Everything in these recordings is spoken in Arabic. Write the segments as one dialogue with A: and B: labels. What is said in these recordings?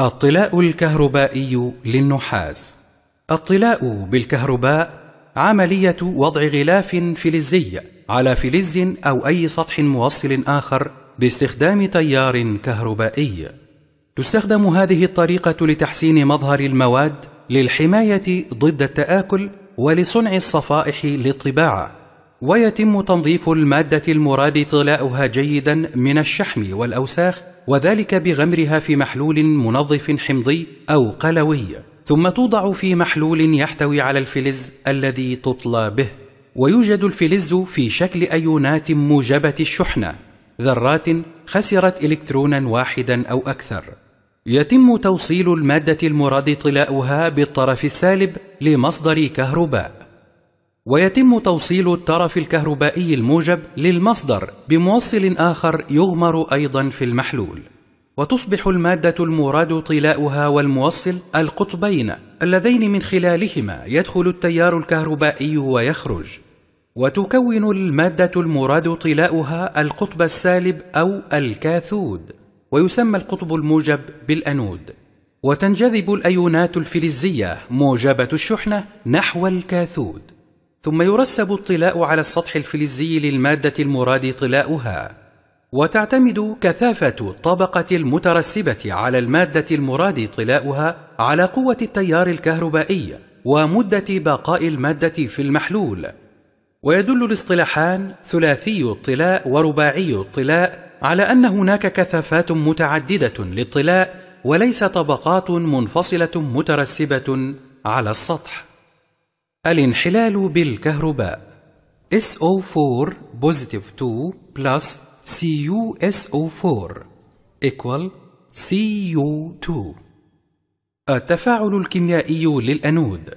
A: الطلاء الكهربائي للنحاس الطلاء بالكهرباء عملية وضع غلاف فلزي على فلز أو أي سطح موصل آخر باستخدام تيار كهربائي تستخدم هذه الطريقة لتحسين مظهر المواد للحماية ضد التآكل ولصنع الصفائح للطباعة ويتم تنظيف المادة المراد طلاؤها جيدا من الشحم والأوساخ وذلك بغمرها في محلول منظف حمضي أو قلوي ثم توضع في محلول يحتوي على الفلز الذي تطلى به ويوجد الفلز في شكل أيونات موجبة الشحنة ذرات خسرت إلكترونا واحدا أو أكثر يتم توصيل المادة المراد طلاؤها بالطرف السالب لمصدر كهرباء ويتم توصيل الطرف الكهربائي الموجب للمصدر بموصل آخر يغمر أيضا في المحلول وتصبح المادة المراد طلاؤها والموصل القطبين اللذين من خلالهما يدخل التيار الكهربائي ويخرج وتكون المادة المراد طلاؤها القطب السالب أو الكاثود ويسمى القطب الموجب بالأنود وتنجذب الأيونات الفلزية موجبة الشحنة نحو الكاثود ثم يرسب الطلاء على السطح الفلزي للمادة المراد طلاؤها وتعتمد كثافة الطبقة المترسبة على المادة المراد طلاؤها على قوة التيار الكهربائي ومدة بقاء المادة في المحلول ويدل الاصطلاحان ثلاثي الطلاء ورباعي الطلاء على أن هناك كثافات متعددة للطلاء وليس طبقات منفصلة مترسبة على السطح الانحلال بالكهرباء SO4 positive 2 plus CuSO4 equal Cu2 التفاعل الكيميائي للأنود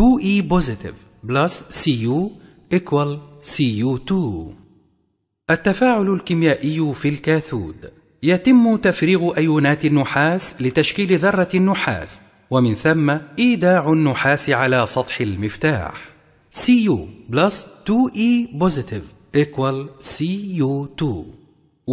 A: 2E positive plus Cu equal Cu2 التفاعل الكيميائي في الكاثود يتم تفريغ أيونات النحاس لتشكيل ذرة النحاس ومن ثم إيداع النحاس على سطح المفتاح Cu plus 2E positive equal Cu2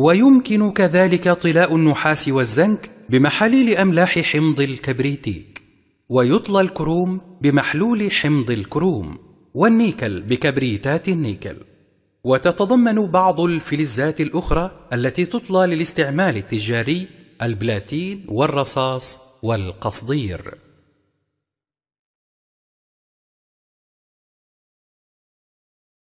A: ويمكن كذلك طلاء النحاس والزنك بمحاليل أملاح حمض الكبريتيك ويطلى الكروم بمحلول حمض الكروم والنيكل بكبريتات النيكل وتتضمن بعض الفلزات الأخرى التي تطلى للاستعمال التجاري البلاتين والرصاص والقصدير